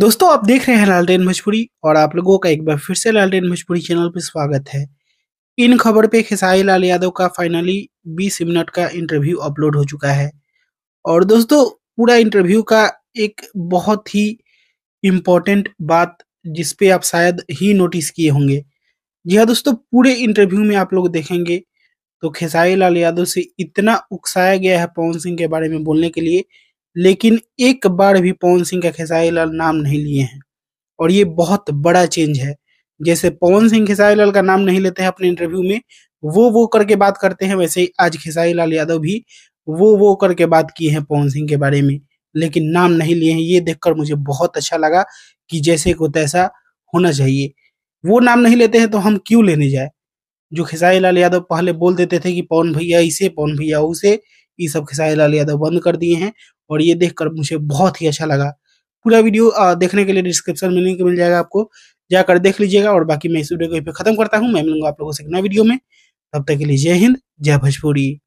दोस्तों आप देख रहे हैं लालटेन भोजपुरी और आप लोगों का एक बार फिर से लालटेन भोजपुरी चैनल पर स्वागत है इन खबर पे खेसाई लाल यादव का फाइनली 20 मिनट का इंटरव्यू अपलोड हो चुका है और दोस्तों पूरा इंटरव्यू का एक बहुत ही इम्पोर्टेंट बात जिस पे आप शायद ही नोटिस किए होंगे जी हाँ दोस्तों पूरे इंटरव्यू में आप लोग देखेंगे तो खेसाई लाल यादव से इतना उकसाया गया है पवन सिंह के बारे में बोलने के लिए लेकिन एक बार भी पवन सिंह का खेसारी लाल नाम नहीं लिए हैं और ये बहुत बड़ा चेंज है जैसे पवन सिंह खेसारी लाल का नाम नहीं लेते हैं अपने इंटरव्यू में वो वो करके बात करते हैं वैसे ही आज खेसारी लाल यादव भी वो वो करके बात किए हैं पवन सिंह के बारे में लेकिन नाम नहीं लिए हैं ये देखकर मुझे बहुत अच्छा लगा कि जैसे को तैसा होना चाहिए वो नाम नहीं लेते हैं तो हम क्यों लेने जाए जो खेसारी लाल यादव पहले बोल देते थे कि पवन भैया इसे पवन भैया उसे ये सब खेसारी लाल यादव बंद कर दिए हैं और ये देखकर मुझे बहुत ही अच्छा लगा पूरा वीडियो देखने के लिए डिस्क्रिप्शन में लिंक मिल जाएगा आपको जाकर देख लीजिएगा और बाकी मैं इस वीडियो को पे खत्म करता हूँ मैं मिलूंगा आप लोगों से नए वीडियो में तब तक के लिए जय हिंद जय भोजपुरी